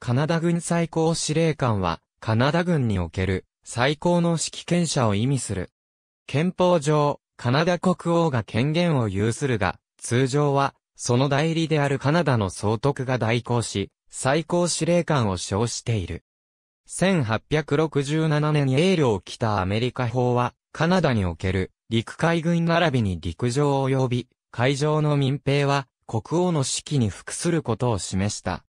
カナダ軍最高司令官は、カナダ軍における最高の指揮権者を意味する。憲法上、カナダ国王が権限を有するが、通常は、その代理であるカナダの総督が代行し、最高司令官を称している。1867年に英領を来たアメリカ法は、カナダにおける陸海軍並びに陸上及び海上の民兵は国王の指揮に服することを示した。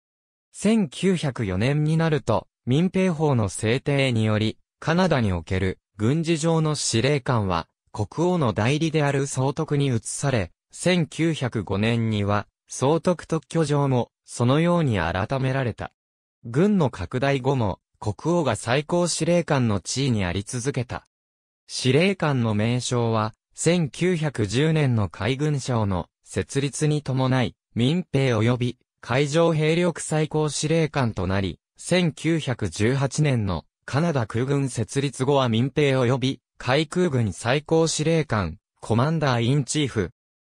1904年になると、民兵法の制定により、カナダにおける軍事上の司令官は、国王の代理である総督に移され、1905年には、総督特許上も、そのように改められた。軍の拡大後も、国王が最高司令官の地位にあり続けた。司令官の名称は、1910年の海軍省の設立に伴い、民兵及び海上兵力最高司令官となり、1918年のカナダ空軍設立後は民兵及び海空軍最高司令官、コマンダーインチーフ、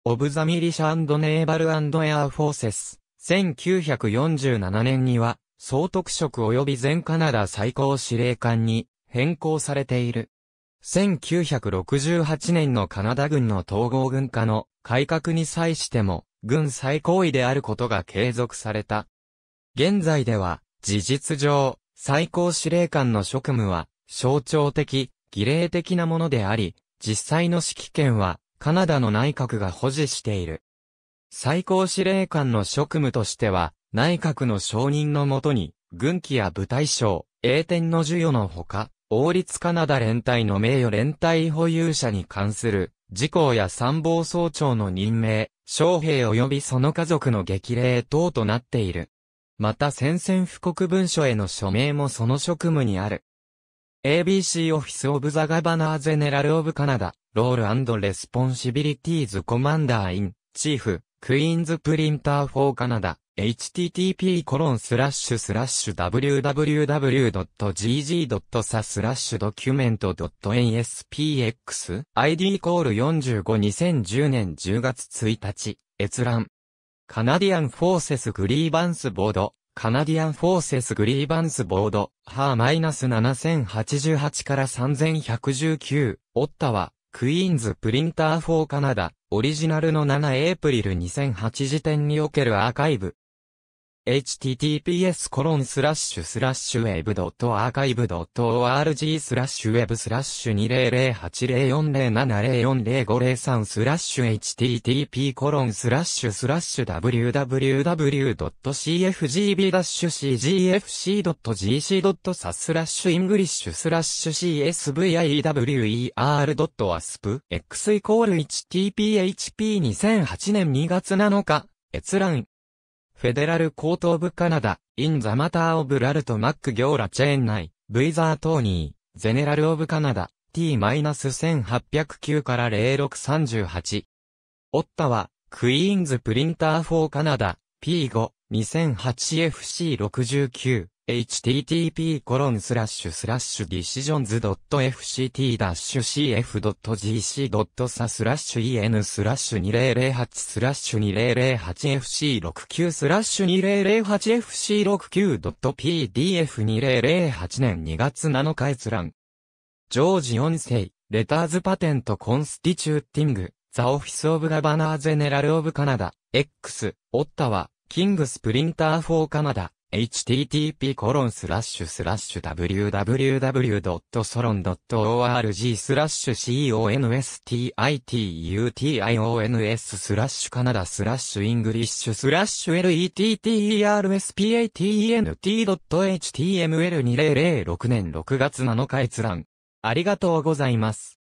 オブザミリシャネーバルエアフォーセス、1947年には、総督職及び全カナダ最高司令官に変更されている。1968年のカナダ軍の統合軍化の改革に際しても、軍最高位であることが継続された。現在では、事実上、最高司令官の職務は、象徴的、儀礼的なものであり、実際の指揮権は、カナダの内閣が保持している。最高司令官の職務としては、内閣の承認のもとに、軍旗や部隊賞、栄典の授与のほか、王立カナダ連隊の名誉連隊保有者に関する、事項や参謀総長の任命、将兵及びその家族の激励等となっている。また宣戦布告文書への署名もその職務にある。ABC オフィスオブザガバナーゼネラルオブカナダ、ロールレスポンシビリティーズコマンダーイン、チーフ、クイーンズプリンターフォーカナダ、http://www.gg.sa スラッシュドキュメント .nspx ID コール45 2010年10月1日閲覧カナディアンフォーセスグリーバンスボードカナディアンフォーセスグリーバンスボードハーマイナス7088から3119オッタは、クイーンズプリンターフォーカナダオリジナルの7エイプリル2008時点におけるアーカイブ https コロンスラッシュスラッシュウェブドットアーカイブドット org スラッシュウェブスラッシュ20080407040503スラッシュ http コロンスラッシュスラッシュ www.cfgb-cgfc.gc.sa スラッシュイングリッシュスラッシュ csviwer.asp x イコール hthp2008 年2月7日閲覧フェデラル高等部カナダ、インザマターオブラルトマックギョーラチェーン内、ブイザートーニー、ゼネラルオブカナダ、T-1809 から0638。オッタは、クイーンズプリンターフォー・カナダ、P5、2008FC69。http://decisions.fct-cf.gc.sa スラッシュ en スラッシュ2008スラッシュ 2008fc69 スラッシュ 2008fc69.pdf2008 年2月7日閲覧。ジョージ4世、レターズパテントコンスティチューティング、ザオフィスオブガバナーゼネラルオブカナダ、X、オッタワ、キングスプリンターフォーカナダ。http://www.solon.org コロンススララッッシシュュスラッシュ constitutions スラッシュカナダスラッシュイングリッシュスラッシュ letterspatnt.html2006 年6月7日閲覧。ありがとうございます。